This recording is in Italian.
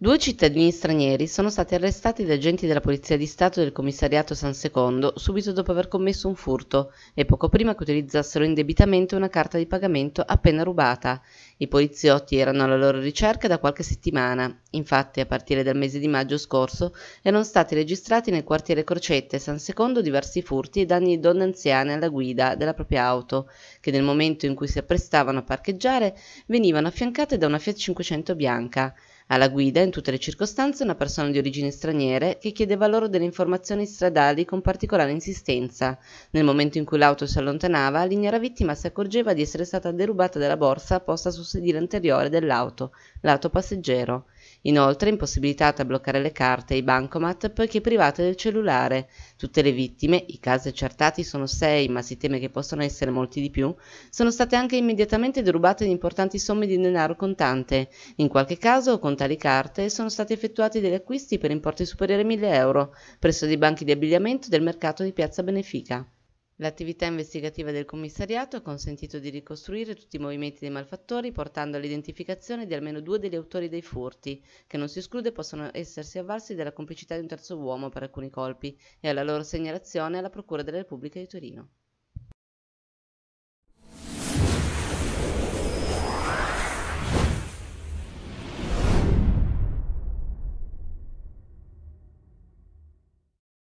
Due cittadini stranieri sono stati arrestati da agenti della Polizia di Stato del commissariato San Secondo subito dopo aver commesso un furto e poco prima che utilizzassero indebitamente una carta di pagamento appena rubata. I poliziotti erano alla loro ricerca da qualche settimana. Infatti, a partire dal mese di maggio scorso, erano stati registrati nel quartiere Crocette e San Secondo diversi furti e danni di donne anziane alla guida della propria auto, che nel momento in cui si apprestavano a parcheggiare venivano affiancate da una Fiat 500 bianca. Alla guida, in tutte le circostanze, una persona di origini straniere che chiedeva loro delle informazioni stradali con particolare insistenza. Nel momento in cui l'auto si allontanava, l'ignara vittima si accorgeva di essere stata derubata dalla borsa posta sul sedile anteriore dell'auto, lato passeggero. Inoltre impossibilitata a bloccare le carte e i bancomat poiché private del cellulare. Tutte le vittime, i casi accertati sono sei ma si teme che possano essere molti di più, sono state anche immediatamente derubate di importanti somme di denaro contante. In qualche caso con tali carte sono stati effettuati degli acquisti per importi superiori a 1000 euro presso dei banchi di abbigliamento del mercato di Piazza Benefica. L'attività investigativa del commissariato ha consentito di ricostruire tutti i movimenti dei malfattori portando all'identificazione di almeno due degli autori dei furti, che non si esclude possano essersi avvalsi della complicità di un terzo uomo per alcuni colpi, e alla loro segnalazione alla Procura della Repubblica di Torino.